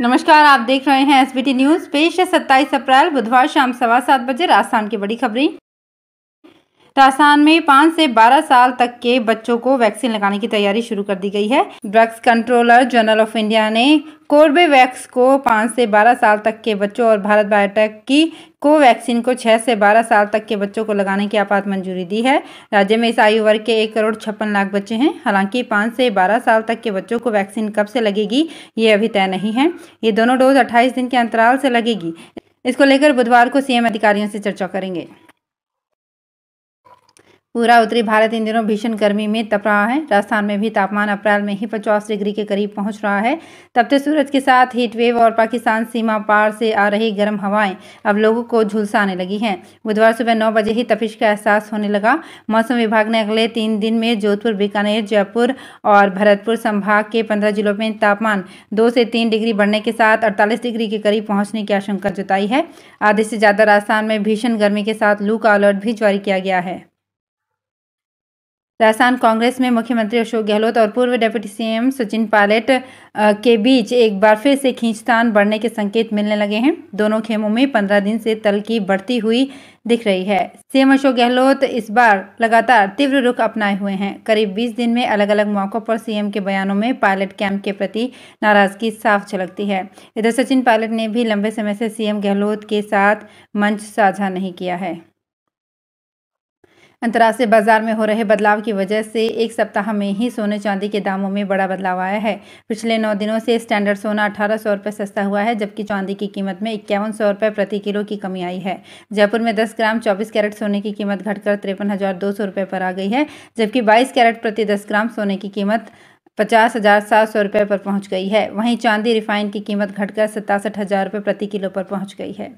नमस्कार आप देख रहे हैं एसबीटी न्यूज पेश है सत्ताईस अप्रैल बुधवार शाम सवा सात बजे राजस्थान की बड़ी खबरें राजस्थान में पाँच से बारह साल तक के बच्चों को वैक्सीन लगाने की तैयारी शुरू कर दी गई है drugs controller general of India ने कोर्बेवैक्स को पाँच से बारह साल तक के बच्चों और भारत बायोटेक की कोवैक्सीन को छः से बारह साल तक के बच्चों को लगाने की आपात मंजूरी दी है राज्य में इस आयु वर्ग के एक करोड़ छप्पन लाख बच्चे हैं हालांकि पाँच से बारह साल तक के बच्चों को वैक्सीन कब से लगेगी ये अभी तय नहीं है ये दोनों डोज अट्ठाईस दिन के अंतराल से लगेगी इसको लेकर बुधवार को सीएम अधिकारियों से चर्चा करेंगे पूरा उत्तरी भारत इन दिनों भीषण गर्मी में तप रहा है राजस्थान में भी तापमान अप्रैल में ही पचास डिग्री के करीब पहुंच रहा है तपते सूरज के साथ हीट वेव और पाकिस्तान सीमा पार से आ रही गर्म हवाएं अब लोगों को झुलसाने लगी हैं बुधवार सुबह नौ बजे ही तपिश का एहसास होने लगा मौसम विभाग ने अगले तीन दिन में जोधपुर बीकानेर जयपुर और भरतपुर संभाग के पंद्रह जिलों में तापमान दो से तीन डिग्री बढ़ने के साथ अड़तालीस डिग्री के करीब पहुँचने की आशंका जताई है आधे से ज़्यादा राजस्थान में भीषण गर्मी के साथ लू का अलर्ट भी जारी किया गया है राजस्थान कांग्रेस में मुख्यमंत्री अशोक गहलोत और पूर्व डेप्यूटी सीएम सचिन पायलट के बीच एक बार फिर से खींचतान बढ़ने के संकेत मिलने लगे हैं दोनों खेमों में पंद्रह दिन से तल की बढ़ती हुई दिख रही है सीएम अशोक गहलोत इस बार लगातार तीव्र रुख अपनाए हुए हैं करीब बीस दिन में अलग अलग मौक़ों पर सीएम के बयानों में पायलट कैंप के प्रति नाराज़गी साफ झलकती है इधर सचिन पायलट ने भी लंबे समय से सीएम गहलोत के साथ मंच साझा नहीं किया है अंतर्राष्ट्रीय बाजार में हो रहे बदलाव की वजह से एक सप्ताह में ही सोने चांदी के दामों में बड़ा बदलाव आया है पिछले नौ दिनों से स्टैंडर्ड सोना अठारह सौ रुपये सस्ता हुआ है जबकि चांदी की कीमत में इक्यावन सौ रुपये प्रति किलो की कमी आई है जयपुर में दस ग्राम चौबीस कैरेट सोने की कीमत घटकर तिरपन हज़ार दो सौ रुपये पर आ गई है जबकि बाईस कैरेट प्रति दस ग्राम सोने की कीमत पचास हज़ार सात सौ रुपये पर पहुंच गई है वहीं चांदी रिफाइन की कीमत घटकर सतासठ हज़ार रुपये प्रति किलो पर पहुंच गई है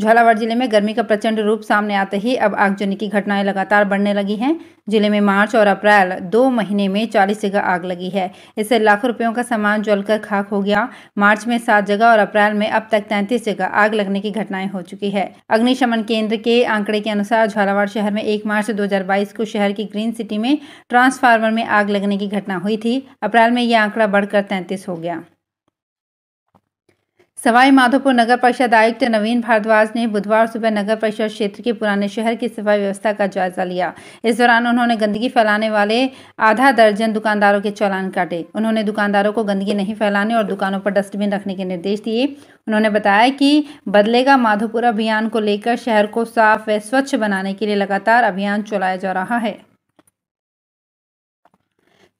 झालावाड़ जिले में गर्मी का प्रचंड रूप सामने आते ही अब आगजनी की घटनाएं लगातार बढ़ने लगी हैं जिले में मार्च और अप्रैल दो महीने में चालीस जगह आग लगी है इससे लाखों रुपयों का सामान जलकर खाक हो गया मार्च में सात जगह और अप्रैल में अब तक 33 जगह आग लगने की घटनाएं हो चुकी है अग्निशमन केंद्र के आंकड़े के अनुसार झालावाड़ शहर में एक मार्च दो को शहर की ग्रीन सिटी में ट्रांसफार्मर में आग लगने की घटना हुई थी अप्रैल में यह आंकड़ा बढ़कर तैंतीस हो गया सवाई माधोपुर नगर परिषद आयुक्त नवीन भारद्वाज ने बुधवार सुबह नगर परिषद क्षेत्र के पुराने शहर की सफाई व्यवस्था का जायजा लिया इस दौरान उन्होंने गंदगी फैलाने वाले आधा दर्जन दुकानदारों के चालान काटे उन्होंने दुकानदारों को गंदगी नहीं फैलाने और दुकानों पर डस्टबिन रखने के निर्देश दिए उन्होंने बताया कि बदलेगा माधोपुर अभियान को लेकर शहर को साफ व स्वच्छ बनाने के लिए लगातार अभियान चलाया जा रहा है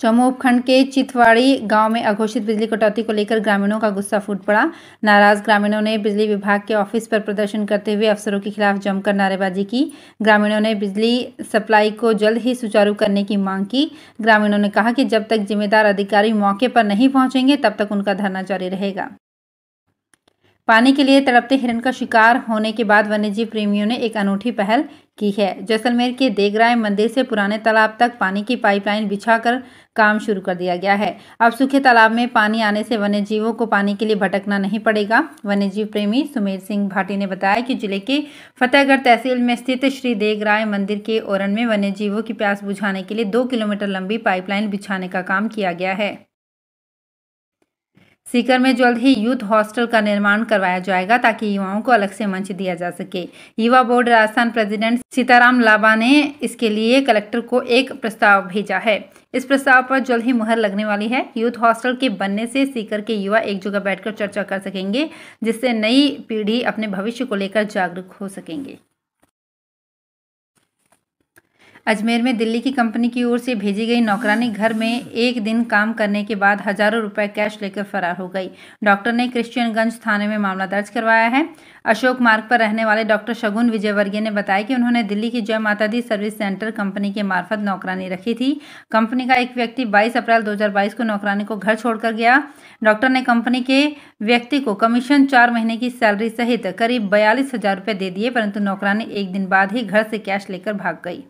चमू उपखंड के चितवाड़ी गांव में अघोषित बिजली कटौती को लेकर ग्रामीणों का गुस्सा फूट पड़ा नाराज ग्रामीणों ने बिजली विभाग के ऑफिस पर प्रदर्शन करते हुए अफसरों के खिलाफ जमकर नारेबाजी की ग्रामीणों ने बिजली सप्लाई को जल्द ही सुचारू करने की मांग की ग्रामीणों ने कहा कि जब तक जिम्मेदार अधिकारी मौके पर नहीं पहुंचेंगे तब तक उनका धरना जारी रहेगा पानी के लिए तड़पते हिरण का शिकार होने के बाद वन्यजीव प्रेमियों ने एक अनूठी पहल की है जैसलमेर के देगराय मंदिर से पुराने तालाब तक पानी की पाइपलाइन बिछाकर काम शुरू कर दिया गया है अब सूखे तालाब में पानी आने से वन्यजीवों को पानी के लिए भटकना नहीं पड़ेगा वन्यजीव प्रेमी सुमेर सिंह भाटी ने बताया कि जिले के फतेहगढ़ तहसील में स्थित श्री देगराय मंदिर के ओरन में वन्यजीवों की प्यास बुझाने के लिए दो किलोमीटर लंबी पाइपलाइन बिछाने का काम किया गया है सीकर में जल्द ही यूथ हॉस्टल का निर्माण करवाया जाएगा ताकि युवाओं को अलग से मंच दिया जा सके युवा बोर्ड राजस्थान प्रेसिडेंट सीताराम लाबा ने इसके लिए कलेक्टर को एक प्रस्ताव भेजा है इस प्रस्ताव पर जल्द ही मुहर लगने वाली है यूथ हॉस्टल के बनने से सीकर के युवा एक जगह बैठकर चर्चा कर सकेंगे जिससे नई पीढ़ी अपने भविष्य को लेकर जागरूक हो सकेंगे अजमेर में दिल्ली की कंपनी की ओर से भेजी गई नौकरानी घर में एक दिन काम करने के बाद हजारों रुपए कैश लेकर फरार हो गई डॉक्टर ने क्रिश्चियनगंज थाने में मामला दर्ज करवाया है अशोक मार्ग पर रहने वाले डॉक्टर शगुन विजयवर्गीय ने बताया कि उन्होंने दिल्ली की जय माता दी सर्विस सेंटर कंपनी के मार्फत नौकरानी रखी थी कंपनी का एक व्यक्ति 22 अप्रैल 2022 को नौकरानी को घर छोड़कर गया डॉक्टर ने कंपनी के व्यक्ति को कमीशन चार महीने की सैलरी सहित करीब बयालीस हजार रुपये दे दिए परंतु नौकरानी एक दिन बाद ही घर से कैश लेकर भाग गई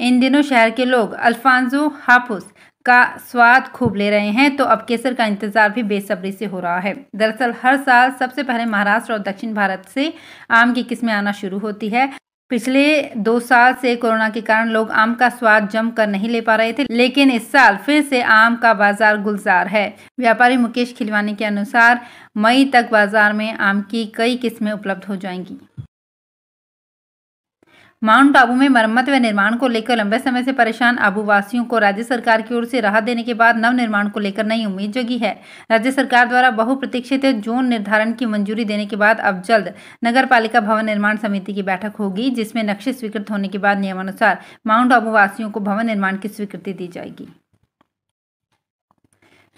इन दिनों शहर के लोग अल्फांजो हाफुस का स्वाद खूब ले रहे हैं तो अब केसर का इंतजार भी बेसब्री से हो रहा है दरअसल हर साल सबसे पहले महाराष्ट्र और दक्षिण भारत से आम की किस्में आना शुरू होती है पिछले दो साल से कोरोना के कारण लोग आम का स्वाद जम कर नहीं ले पा रहे थे लेकिन इस साल फिर से आम का बाजार गुलजार है व्यापारी मुकेश खिलवानी के अनुसार मई तक बाजार में आम की कई किस्में उपलब्ध हो जाएंगी माउंट आबू में मरम्मत व निर्माण को लेकर लंबे समय से परेशान आबूवासियों को राज्य सरकार की ओर से राहत देने के बाद नव निर्माण को लेकर नई उम्मीद जगी है राज्य सरकार द्वारा बहुप्रतीक्षित जोन निर्धारण की मंजूरी देने के बाद अब जल्द नगर पालिका भवन निर्माण समिति की बैठक होगी जिसमें नक्शे स्वीकृत होने के बाद नियमानुसार माउंट आबू वासियों को भवन निर्माण की स्वीकृति दी जाएगी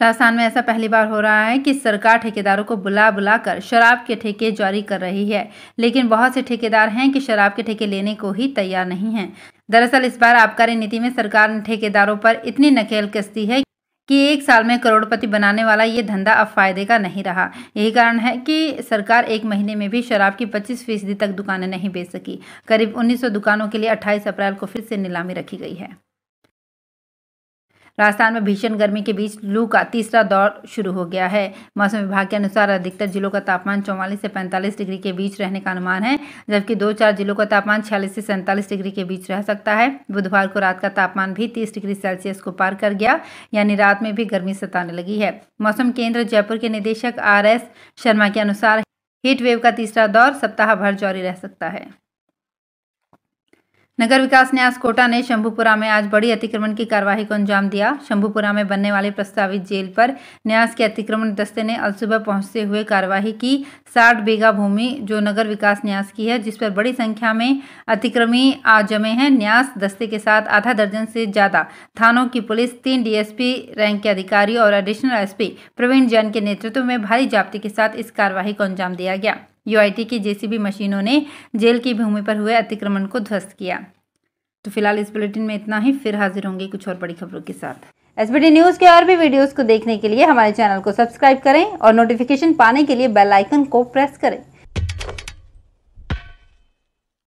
राजस्थान में ऐसा पहली बार हो रहा है कि सरकार ठेकेदारों को बुला बुला कर शराब के ठेके जारी कर रही है लेकिन बहुत से ठेकेदार हैं कि शराब के ठेके लेने को ही तैयार नहीं हैं दरअसल इस बार आबकारी नीति में सरकार ने ठेकेदारों पर इतनी नकेल कसती है कि एक साल में करोड़पति बनाने वाला ये धंधा अब फायदे का नहीं रहा यही कारण है कि सरकार एक महीने में भी शराब की 25 फीसदी तक दुकानें नहीं बेच सकी करीब 1900 दुकानों के लिए 28 अप्रैल को फिर से नीलामी रखी गई है राजस्थान में भीषण गर्मी के बीच लू का तीसरा दौर शुरू हो गया है मौसम विभाग के अनुसार अधिकतर जिलों का तापमान चौवालीस से पैंतालीस डिग्री के बीच रहने का अनुमान है जबकि दो चार जिलों का तापमान छियालीस से सैंतालीस डिग्री के बीच रह सकता है बुधवार को रात का तापमान भी तीस डिग्री सेल्सियस को पार कर गया यानी रात में भी गर्मी सताने लगी है मौसम केंद्र जयपुर के निदेशक आर एस शर्मा के अनुसार हीट वेव का तीसरा दौर सप्ताह भर जारी रह सकता है नगर विकास न्यास कोटा ने शंभूपुरा में आज बड़ी अतिक्रमण की कार्यवाही को अंजाम दिया शंभूपुरा में बनने वाले प्रस्तावित जेल पर न्यास के अतिक्रमण दस्ते ने अल सुबह पहुंचते हुए कार्यवाही की साठ बीघा भूमि जो नगर विकास न्यास की है जिस पर बड़ी संख्या में अतिक्रमी आ जमे हैं न्यास दस्ते के साथ आधा दर्जन से ज़्यादा थानों की पुलिस तीन डीएसपी रैंक के अधिकारी और एडिशनल एसपी प्रवीण जैन के नेतृत्व में भारी जाप्ती के साथ इस कार्यवाही को अंजाम दिया गया यूआईटी की जेसीबी मशीनों ने जेल की भूमि पर हुए अतिक्रमण को ध्वस्त किया तो फिलहाल इस बुलेटिन में इतना ही फिर हाजिर होंगे कुछ और बड़ी खबरों के साथ एस न्यूज़ के और भी वीडियोज को देखने के लिए हमारे चैनल को सब्सक्राइब करें और नोटिफिकेशन पाने के लिए बेल आइकन को प्रेस करें